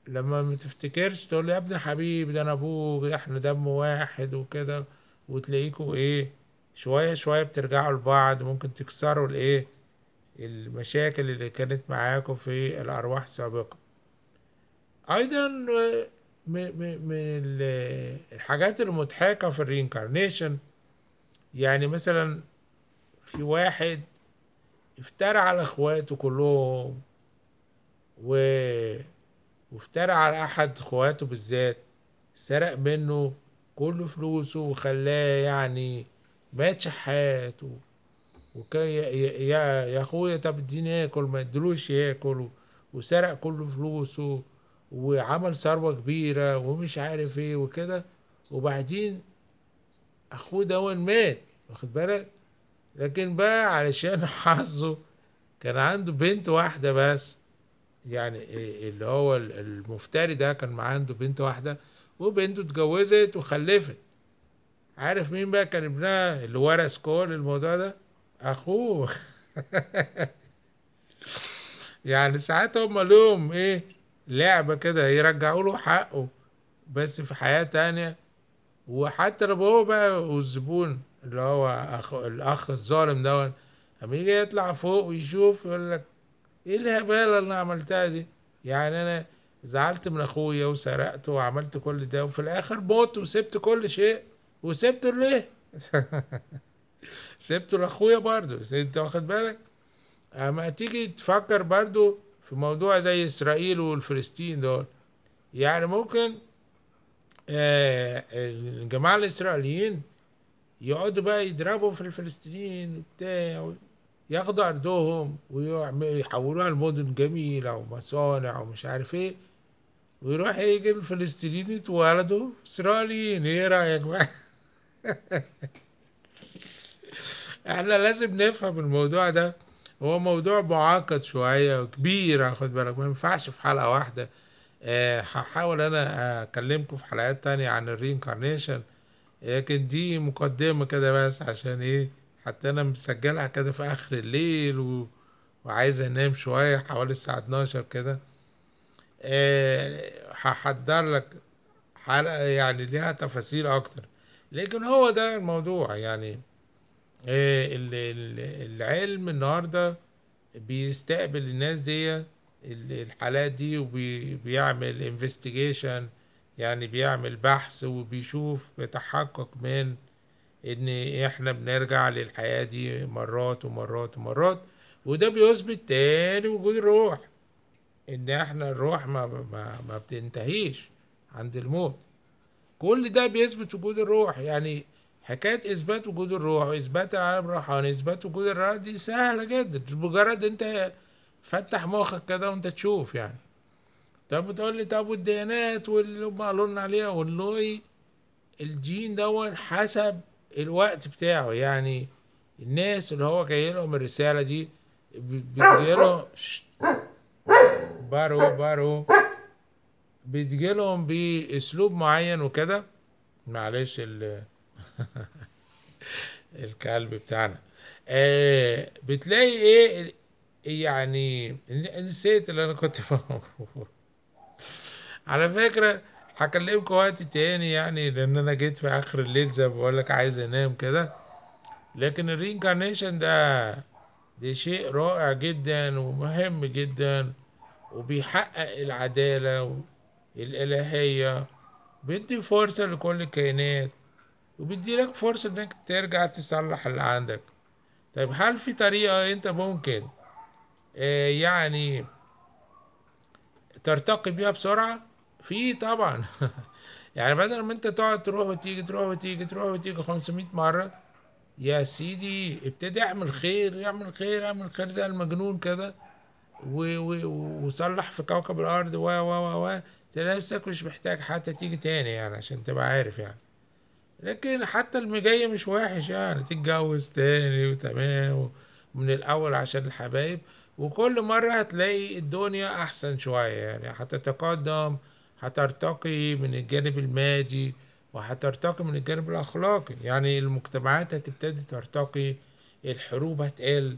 لما ما تفتكرش تقول يا ابن حبيب ده انا ابوك احنا دم واحد وكده وتلاقيكوا ايه شوية شوية بترجعوا لبعض ممكن تكسروا الايه المشاكل اللي كانت معاكم في الارواح السابقه ايضا من الحاجات المضحكة في الرينكارنيشن يعني مثلا في واحد افترى على اخواته كلهم و... وافترى على احد اخواته بالذات سرق منه كل فلوسه وخلاه يعني مات شحات و... وكان يا يا, يا اخويا طب اديني ياكل ما ادلوش ياكل وسرق كل فلوسه وعمل ثروه كبيره ومش عارف ايه وكده وبعدين اخوه دون مات واخد بالك لكن بقى علشان (laughs) حظه كان عنده بنت واحدة بس يعني إيه، اللي هو المفتري ده كان عنده بنت واحدة وبنته اتجوزت وخلفت عارف مين بقى كان ابنها اللي ورث كل الموضوع ده اخوه (laughs) يعني ساعات هما لهم ايه لعبة كده يرجعوا له حقه بس في حياة تانية وحتى لو هو بقى والزبون اللي هو أخ... الأخ الظالم ده أما يجي يطلع فوق ويشوف يقول لك إيه الهبالة اللي أنا عملتها دي يعني أنا زعلت من أخويا وسرقت وعملت كل ده وفي الآخر موت وسبت كل شيء وسبته ليه؟ (laughs) سبته لأخويا برضه أنت واخد بالك؟ أما تيجي تفكر برضه في موضوع زي إسرائيل والفلسطين دول يعني ممكن آه، الجماعة الإسرائيليين يقعدوا بقى يضربوا في الفلسطينيين وبتاع ياخدوا أرضهم ويحولوها لمدن جميلة ومصانع ومش عارف إيه ويروح يجي الفلسطينيين يتولدوا إسرائيليين إيه رأيك بقى؟ (laughs) إحنا لازم نفهم الموضوع ده هو موضوع معقد شوية وكبير خد بالك ما ينفعش في حلقة واحدة آه، هحاول أه أنا أكلمكم في حلقات تانية عن الرينكارنيشن لكن دي مقدمة كده بس عشان ايه حتى انا مسجلها كده في اخر الليل و... وعايز انام شوية حوالي الساعة 12 كده آه، هحضر لك حلقة يعني ليها تفاصيل اكتر لكن هو ده الموضوع يعني آه، العلم النهاردة بيستقبل الناس دي الحالات دي وبيعمل انفستيجيشن يعني بيعمل بحث وبيشوف بيتحقق من ان احنا بنرجع للحياة دي مرات ومرات ومرات وده بيثبت تاني وجود الروح ان احنا الروح ما, ما, ما بتنتهيش عند الموت كل ده بيثبت وجود الروح يعني حكاية إثبات وجود الروح وإثبات العالم الروحاني إثبات وجود الروح دي سهلة جدا مجرد أنت فتح مخك كده وأنت تشوف يعني طب بتقول لي طب والديانات واللي هم قالوا لنا عليها اقول له الجين دون حسب الوقت بتاعه يعني الناس اللي هو جاي لهم الرساله دي بتجيلهم (sniffs) بارو بارو لهم باسلوب معين وكده معلش ال (laughs) الكلب بتاعنا آه بتلاقي ايه يعني نسيت اللي انا كنت (laughs) بقوله على فكرة هكلمكم وقت تاني يعني لأن أنا جيت في آخر الليل زي ما بقولك عايز أنام كده لكن الرينكارنيشن ده ده شيء رائع جدا ومهم جدا وبيحقق العدالة والإلهية بيدي فرصة لكل الكائنات وبيدي لك فرصة إنك ترجع تصلح اللي عندك طيب هل في طريقة أنت ممكن آه يعني ترتقي بيها بسرعة في طبعا (laughs) يعني بدل ما انت تقعد تروح وتيجي تروح وتيجي تروح وتيجي 500 مره يا سيدي ابتدي اعمل خير اعمل خير اعمل خير زي المجنون كده وصلح في كوكب الارض و و و و تلاقي نفسك مش محتاج حتى تيجي تاني يعني عشان تبقى عارف يعني لكن حتى المجاية مش وحش يعني تتجوز تاني وتمام ومن الأول عشان الحبايب وكل مرة هتلاقي الدنيا أحسن شوية يعني هتتقدم هترتقي من الجانب المادي وهترتقي من الجانب الأخلاقي يعني المجتمعات هتبتدي ترتقي الحروب هتقل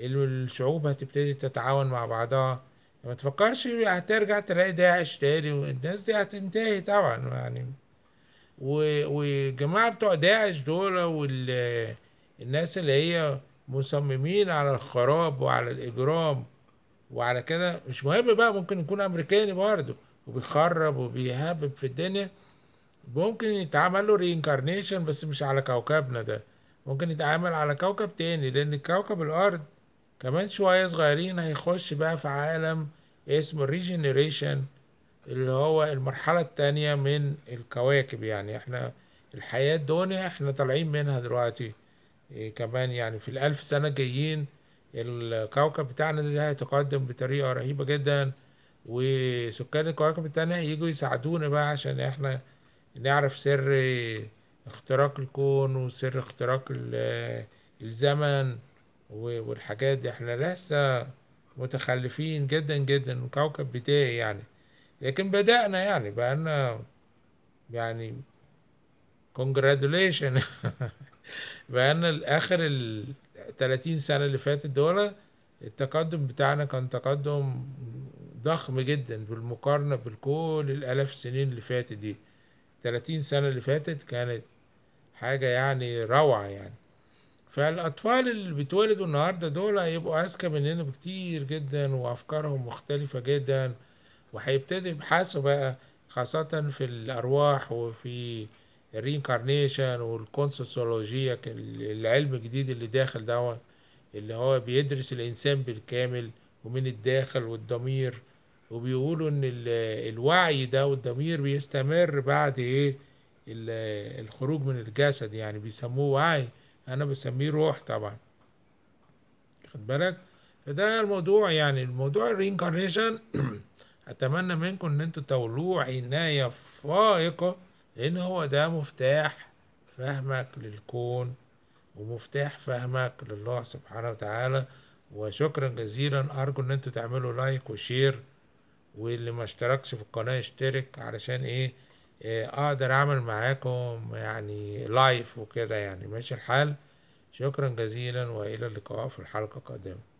الشعوب هتبتدي تتعاون مع بعضها ما تفكرش هترجع تلاقي داعش تاني والناس دي هتنتهي طبعا يعني والجماعة بتوع داعش دول والناس اللي هي مصممين على الخراب وعلى الإجرام وعلى كده مش مهم بقى ممكن يكون أمريكاني برضه وبيخرب وبيهبب في الدنيا ممكن يتعمل له رينكارنيشن بس مش على كوكبنا ده ممكن يتعامل على كوكب تاني لأن كوكب الأرض كمان شوية صغيرين هيخش بقى في عالم اسمه ريجينيريشن اللي هو المرحلة التانية من الكواكب يعني احنا الحياة الدنيا احنا طالعين منها دلوقتي إيه كمان يعني في الألف سنة الجايين الكوكب بتاعنا ده هيتقدم بطريقة رهيبة جدا وسكان الكواكب التانية يجوا يساعدونا بقى عشان احنا نعرف سر اختراق الكون وسر اختراق الزمن والحاجات دي احنا لسه متخلفين جدا جدا الكوكب بتاعي يعني لكن بدأنا يعني بقالنا يعني كونجرادوليشن (laughs) بقالنا الآخر ال 30 سنة اللي فاتت دول التقدم بتاعنا كان تقدم ضخم جدا بالمقارنة بكل الآلاف السنين اللي فاتت دي تلاتين سنة اللي فاتت كانت حاجة يعني روعة يعني فالأطفال اللي بيتولدوا النهاردة دول هيبقوا أذكى مننا بكتير جدا وأفكارهم مختلفة جدا وهيبتدوا يبحثوا بقى خاصة في الأرواح وفي الرينكارنيشن والكونسوسولوجيا العلم الجديد اللي داخل دوت اللي هو بيدرس الإنسان بالكامل ومن الداخل والضمير وبيقولوا ان الوعي ده والضمير بيستمر بعد ايه الخروج من الجسد يعني بيسموه وعي انا بسميه روح طبعا خد بالك فده الموضوع يعني الموضوع الرينكارنيشن (clears throat) اتمنى منكم ان انتوا تولوه عناية فائقة لان هو ده مفتاح فهمك للكون ومفتاح فهمك لله سبحانه وتعالى وشكرا جزيلا ارجو ان انتوا تعملوا لايك وشير واللي ما اشتركش في القناة يشترك علشان ايه آه، اقدر اعمل معاكم يعني لايف وكده يعني ماشي الحال شكرا جزيلا والى اللقاء في الحلقة القادمة